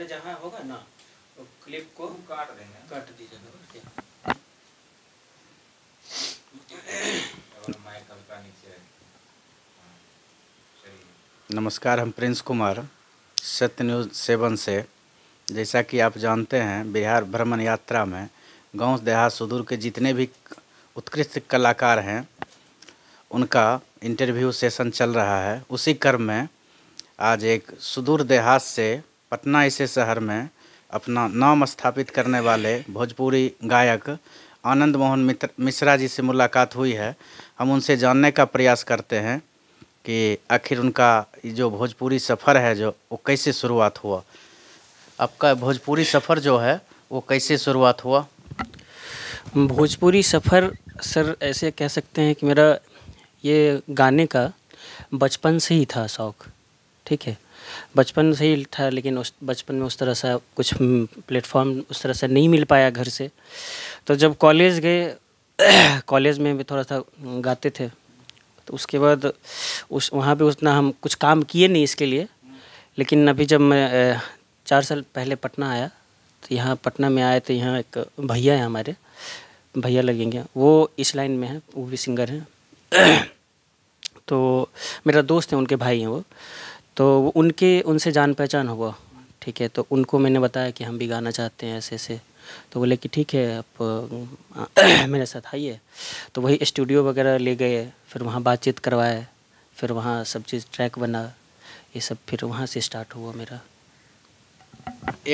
अरे जहाँ होगा ना तो क्लिप को काट देंगे काट दीजिएगा नमस्कार हम प्रिंस कुमार सत्य न्यूज सेवन से जैसा कि आप जानते हैं बिहार भ्रमण यात्रा में गांव देहात सुदूर के जितने भी उत्कृष्ट कलाकार हैं उनका इंटरव्यू सेशन चल रहा है उसी क्रम में आज एक सुदूर देहात से पटना ऐसे शहर में अपना नाम स्थापित करने वाले भोजपुरी गायक आनंद मोहन मित्र मिश्रा जी से मुलाकात हुई है हम उनसे जानने का प्रयास करते हैं कि आखिर उनका जो भोजपुरी सफ़र है जो वो कैसे शुरुआत हुआ आपका भोजपुरी सफ़र जो है वो कैसे शुरुआत हुआ भोजपुरी सफ़र सर ऐसे कह सकते हैं कि मेरा ये गाने का बचपन से ही था शौक़ ठीक है बचपन से ही था लेकिन उस बचपन में उस तरह सा कुछ प्लेटफॉर्म उस तरह से नहीं मिल पाया घर से तो जब कॉलेज गए कॉलेज में भी थोड़ा सा गाते थे तो उसके बाद उस वहाँ पर उतना हम कुछ काम किए नहीं इसके लिए लेकिन अभी जब मैं चार साल पहले पटना आया तो यहाँ पटना में आए तो यहाँ एक भैया है हमारे भैया लगेंगे वो इस लाइन में हैं वो भी सिंगर हैं तो मेरा दोस्त है उनके भाई हैं वो तो उनके उनसे जान पहचान हुआ ठीक है तो उनको मैंने बताया कि हम भी गाना चाहते हैं ऐसे ऐसे तो बोले कि ठीक है आप मेरे साथ आइए तो वही स्टूडियो वगैरह ले गए फिर वहाँ बातचीत करवाए फिर वहाँ सब चीज़ ट्रैक बना ये सब फिर वहाँ से स्टार्ट हुआ मेरा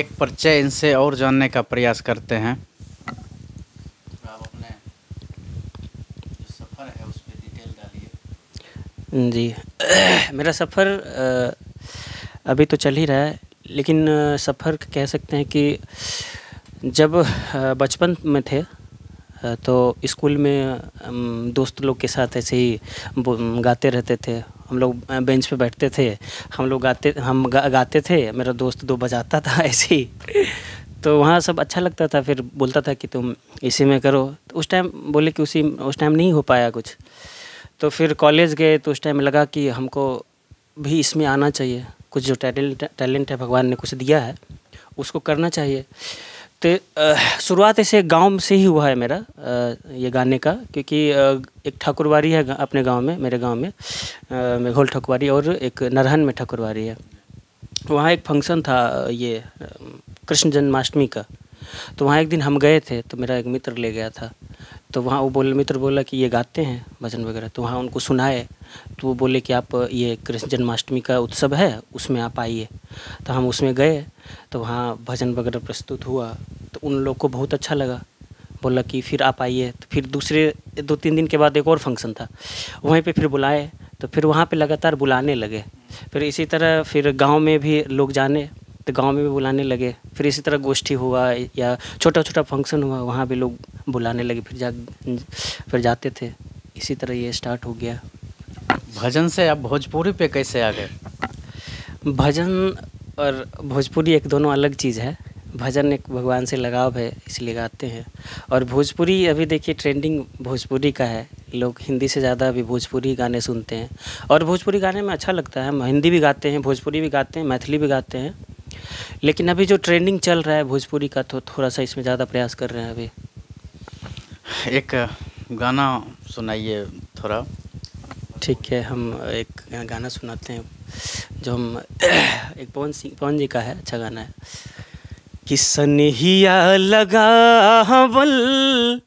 एक परिचय इनसे और जानने का प्रयास करते हैं आप अपने जो सफ़र है उस पर डिटेल डालिए जी मेरा सफ़र अभी तो चल ही रहा है लेकिन सफ़र कह सकते हैं कि जब बचपन में थे तो स्कूल में दोस्त लोग के साथ ऐसे ही गाते रहते थे हम लोग बेंच पे बैठते थे हम लोग गाते हम गा, गाते थे मेरा दोस्त दो बजाता था ऐसे ही तो वहाँ सब अच्छा लगता था फिर बोलता था कि तुम इसी में करो तो उस टाइम बोले कि उसी उस टाइम नहीं हो पाया कुछ तो फिर कॉलेज गए तो उस टाइम लगा कि हमको भी इसमें आना चाहिए कुछ जो टैलेंट टैलेंट है भगवान ने कुछ दिया है उसको करना चाहिए तो शुरुआत ऐसे गांव से ही हुआ है मेरा ये गाने का क्योंकि एक ठाकुरवारी है अपने गांव में मेरे गांव में मेघोल ठाकुरवारी और एक नरहन में ठाकुरवारी है वहाँ एक फंक्शन था ये कृष्ण जन्माष्टमी का तो वहाँ एक दिन हम गए थे तो मेरा एक मित्र ले गया था तो वहाँ वो बोले मित्र बोला कि ये गाते हैं भजन वगैरह तो वहाँ उनको सुनाए तो वो बोले कि आप ये कृष्ण जन्माष्टमी का उत्सव है उसमें आप आइए तो हम उसमें गए तो वहाँ भजन वगैरह प्रस्तुत हुआ तो उन लोग को बहुत अच्छा लगा बोला कि फिर आप आइए तो फिर दूसरे दो तीन दिन के बाद एक और फंक्शन था वहीं पर फिर बुलाए तो फिर वहाँ पर लगातार बुलाने लगे फिर इसी तरह फिर गाँव में भी लोग जाने तो गांव में भी बुलाने लगे फिर इसी तरह गोष्ठी हुआ या छोटा छोटा फंक्शन हुआ वहाँ भी लोग बुलाने लगे फिर जा फिर जाते थे इसी तरह ये स्टार्ट हो गया भजन से आप भोजपुरी पे कैसे आ गए भजन और भोजपुरी एक दोनों अलग चीज़ है भजन एक भगवान से लगाव है इसलिए गाते हैं और भोजपुरी अभी देखिए ट्रेंडिंग भोजपुरी का है लोग हिंदी से ज़्यादा अभी भोजपुरी गाने सुनते हैं और भोजपुरी गाने में अच्छा लगता है हम हिंदी भी गाते हैं भोजपुरी भी गाते हैं मैथिली भी गाते हैं लेकिन अभी जो ट्रेंडिंग चल रहा है भोजपुरी का तो थोड़ा सा इसमें ज़्यादा प्रयास कर रहे हैं अभी एक गाना सुनाइए थोड़ा ठीक है हम एक गाना सुनाते हैं जो हम एक पवन सिंह पवन जी का है अच्छा गाना है कि सनिया लगा बल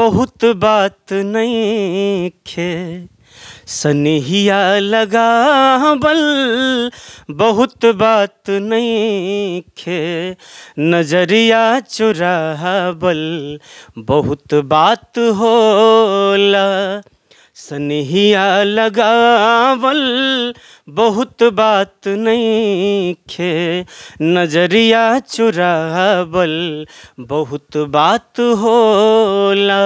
बहुत बात नहीं खे सनहिया लगा बल बहुत बात नहीं खे नजरिया चुरा बल बहुत बात होला सनहिया बल बहुत बात नहीं खे नजरिया चुराबल बहुत बात होला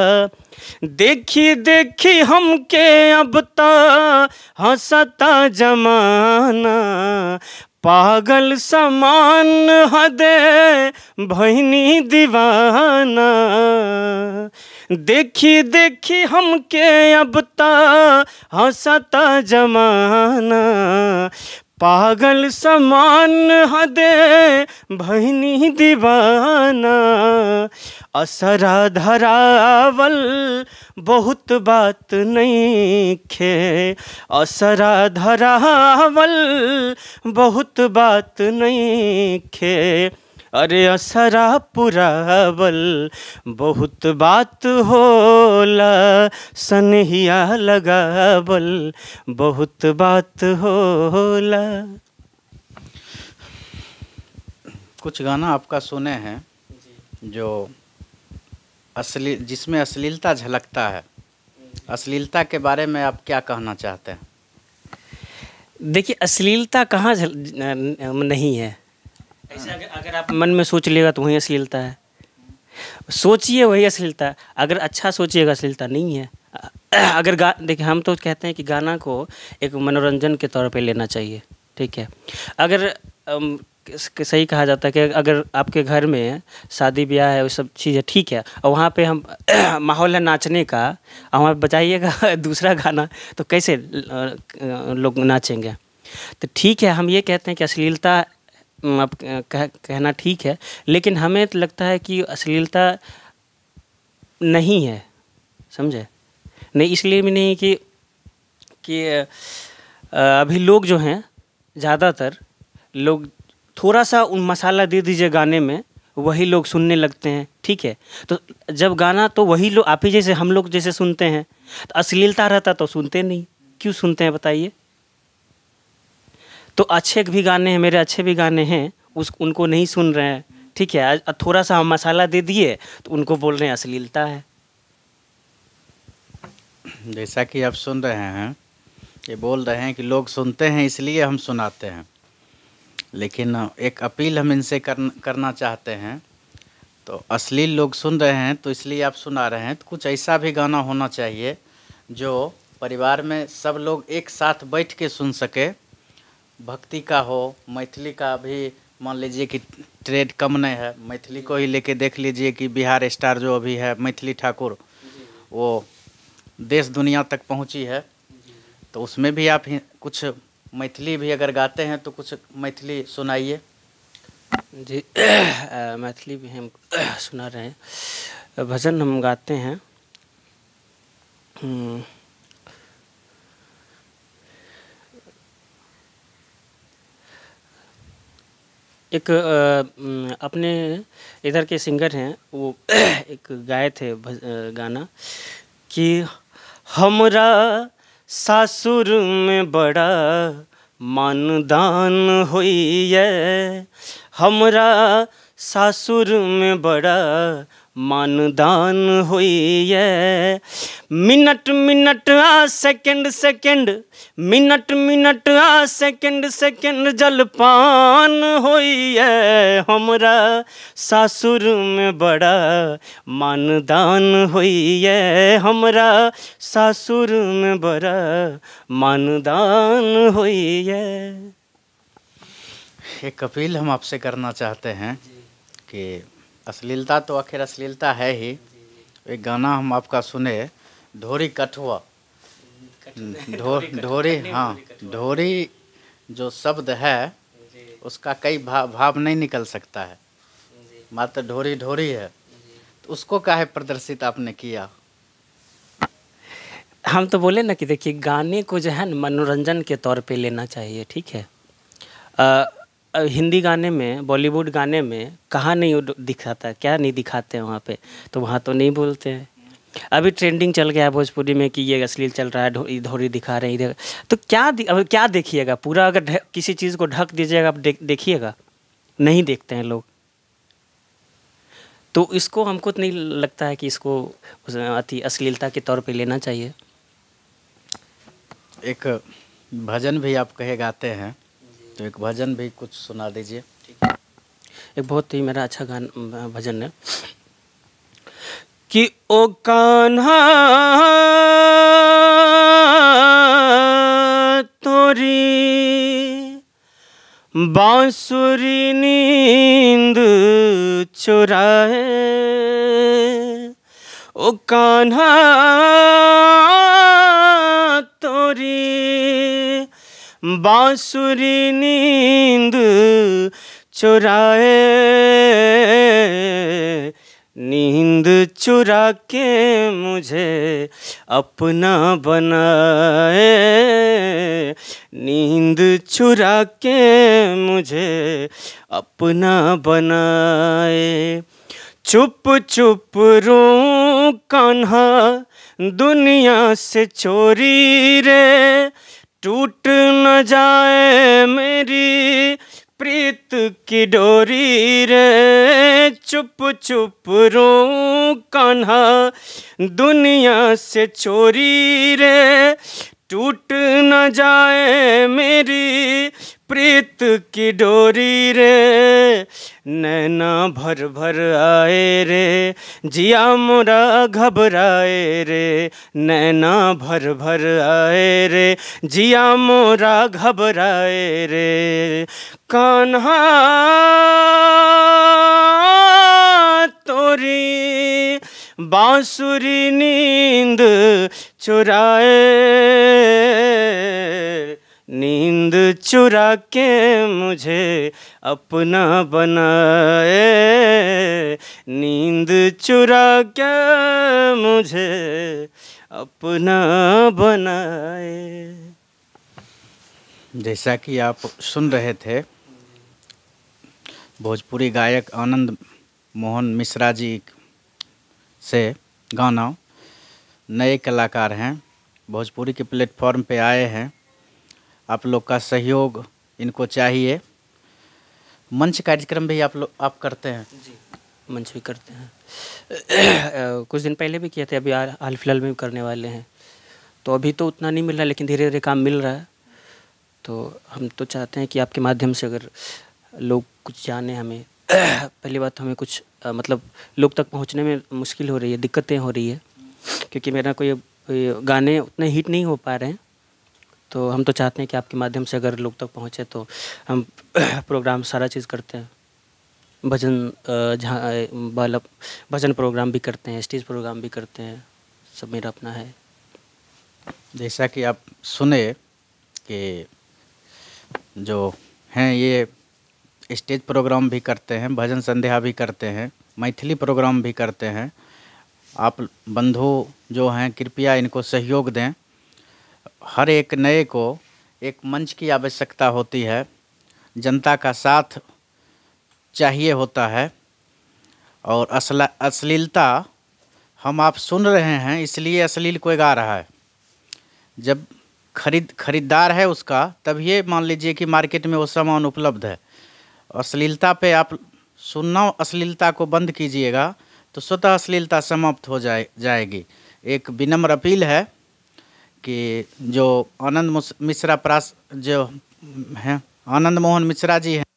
देखी देखी हमके अब त हंसता जमाना पागल समान हदे भैनी दीवाना देखी देखी हमके अब ता हंसता जमाना पागल समान हदे भैनी दीवाना असरा धरावल बहुत बात नहीं खे असरा धरावल बहुत बात नहीं खे अरे असरा पुरावल बहुत बात होला सनहिया लगावल बहुत बात होला कुछ गाना आपका सुने हैं जो असली जिसमें अश्लीलता झलकता है अश्लीलता के बारे में आप क्या कहना चाहते हैं देखिए अश्लीलता कहाँ नहीं है ऐसे अगर अगर आप मन में सोच लेगा तो वही अश्लीलता है सोचिए वही अश्लीलता है अगर अच्छा सोचिएगा अश्लीलता नहीं है अगर गा देखिए हम तो कहते हैं कि गाना को एक मनोरंजन के तौर पे लेना चाहिए ठीक है अगर अम, सही कहा जाता है कि अगर आपके घर में शादी ब्याह है वो सब चीज़ है ठीक है और वहाँ पे हम माहौल है नाचने का और वहाँ बजाइएगा दूसरा गाना तो कैसे लोग नाचेंगे तो ठीक है हम ये कहते हैं कि अश्लीलता आप कह, कहना ठीक है लेकिन हमें तो लगता है कि अश्लीलता नहीं है समझे नहीं इसलिए भी नहीं कि कि अभी लोग जो हैं ज़्यादातर लोग थोड़ा सा उन मसाला दे दीजिए गाने में वही लोग सुनने लगते हैं ठीक है तो जब गाना तो वही लोग आप ही जैसे हम लोग जैसे सुनते हैं तो अश्लीलता रहता तो सुनते नहीं क्यों सुनते हैं बताइए तो अच्छे भी गाने हैं मेरे अच्छे भी गाने हैं उस उनको नहीं सुन रहे हैं ठीक है थोड़ा सा हम मसाला दे दिए तो उनको बोल रहे हैं अश्लीलता है जैसा कि आप सुन रहे हैं ये बोल रहे हैं कि लोग सुनते हैं इसलिए हम सुनाते हैं लेकिन एक अपील हम इनसे करना चाहते हैं तो अश्लील लोग सुन रहे हैं तो इसलिए आप सुना रहे हैं तो कुछ ऐसा भी गाना होना चाहिए जो परिवार में सब लोग एक साथ बैठ के सुन सके भक्ति का हो मैथिली का भी मान लीजिए कि ट्रेड कम नहीं है मैथिली को ही लेके देख लीजिए कि बिहार स्टार जो अभी है मैथिली ठाकुर वो देश दुनिया तक पहुंची है तो उसमें भी आप कुछ मैथिली भी अगर गाते हैं तो कुछ मैथिली सुनाइए जी मैथिली भी हम सुना रहे हैं भजन हम गाते हैं हम्म, एक अपने इधर के सिंगर हैं वो एक गाए थे गाना कि हमरा सासुर में बड़ा मानदान होइए हमरा सासुर में बड़ा मानदान हुई है मिनट मिनट आ सेकंड सेकंड मिनट मिनट आ सेकंड सेकंड जलपान हुई है हमरा सासुर में बड़ा मानदान हुई है हमरा सासुर में बड़ा मानदान हुई है एक अपील हम आपसे करना चाहते हैं कि अश्लीलता तो आखिर अश्लीलता है ही एक गाना हम आपका सुने ढोरी कठुआ ढोरी धो, हाँ ढोरी जो शब्द है उसका कई भाव भाव नहीं निकल सकता है मात्र ढोरी ढोरी है तो उसको काहे प्रदर्शित आपने किया हम तो बोले ना कि देखिए गाने को जो है ना मनोरंजन के तौर पे लेना चाहिए ठीक है आ, हिंदी गाने में बॉलीवुड गाने में कहाँ नहीं दिखाता क्या नहीं दिखाते हैं वहाँ पे तो वहाँ तो नहीं बोलते हैं अभी ट्रेंडिंग चल गया है भोजपुरी में कि ये अश्लील चल रहा है धोरी दिखा रहे इधर तो क्या अब क्या देखिएगा पूरा अगर किसी चीज़ को ढक दीजिएगा आप दे, देखिएगा नहीं देखते हैं लोग तो इसको हमको तो नहीं लगता है कि इसको अति अश्लीलता के तौर पे लेना चाहिए एक भजन भी आप कहे गाते हैं तो एक भजन भी कुछ सुना दीजिए एक बहुत ही मेरा अच्छा गान भजन है कि ओ कान्हा तोरी बांसुरी नींद चुराए ओ कान्हा तोरी बांसुरी नींद चुराए नींद चुरा के मुझे अपना बनाए नींद चुरा के मुझे अपना बनाए चुप चुप रो कान्हा दुनिया से चोरी रे टूट न जाए मेरी प्रीत की डोरी रे चुप चुप रो कान्हा दुनिया से चोरी रे टूट न जाए मेरी प्रीत की डोरी रे नैना भर भर आए रे जिया मोरा घबराए रे नैना भर भर आए रे जिया मोरा घबराए रे कान्हा तोरी बांसुरी नींद चुराए नींद चुरा के मुझे अपना बनाए नींद चुरा के मुझे अपना बनाए जैसा कि आप सुन रहे थे भोजपुरी गायक आनंद मोहन मिश्रा जी से गाना नए कलाकार हैं भोजपुरी के प्लेटफॉर्म पे आए हैं आप लोग का सहयोग इनको चाहिए मंच कार्यक्रम भी आप लोग आप करते हैं जी मंच भी करते हैं कुछ दिन पहले भी किए थे अभी हाल फिलहाल में भी करने वाले हैं तो अभी तो उतना नहीं मिल रहा लेकिन धीरे धीरे काम मिल रहा है तो हम तो चाहते हैं कि आपके माध्यम से अगर लोग कुछ जाने हमें पहली बात तो हमें कुछ आ, मतलब लोग तक पहुंचने में मुश्किल हो रही है दिक्कतें हो रही है क्योंकि मेरा कोई गाने उतने हिट नहीं हो पा रहे हैं तो हम तो चाहते हैं कि आपके माध्यम से अगर लोग तक पहुंचे तो हम प्रोग्राम सारा चीज़ करते हैं भजन जहाँ बालक मतलब भजन प्रोग्राम भी करते हैं स्टेज प्रोग्राम भी करते हैं सब मेरा अपना है जैसा कि आप सुने कि जो हैं ये स्टेज प्रोग्राम भी करते हैं भजन संध्या भी करते हैं मैथिली प्रोग्राम भी करते हैं आप बंधु जो हैं कृपया इनको सहयोग दें हर एक नए को एक मंच की आवश्यकता होती है जनता का साथ चाहिए होता है और असला अश्लीलता हम आप सुन रहे हैं इसलिए अश्लील कोई गा रहा है जब खरीद खरीदार है उसका तब ये मान लीजिए कि मार्केट में वो सामान उपलब्ध है अश्लीलता पे आप सुनना अश्लीलता को बंद कीजिएगा तो स्वतः अश्लीलता समाप्त हो जाए जाएगी एक विनम्र अपील है कि जो आनंद मिश्रा प्रास जो हैं आनंद मोहन मिश्रा जी हैं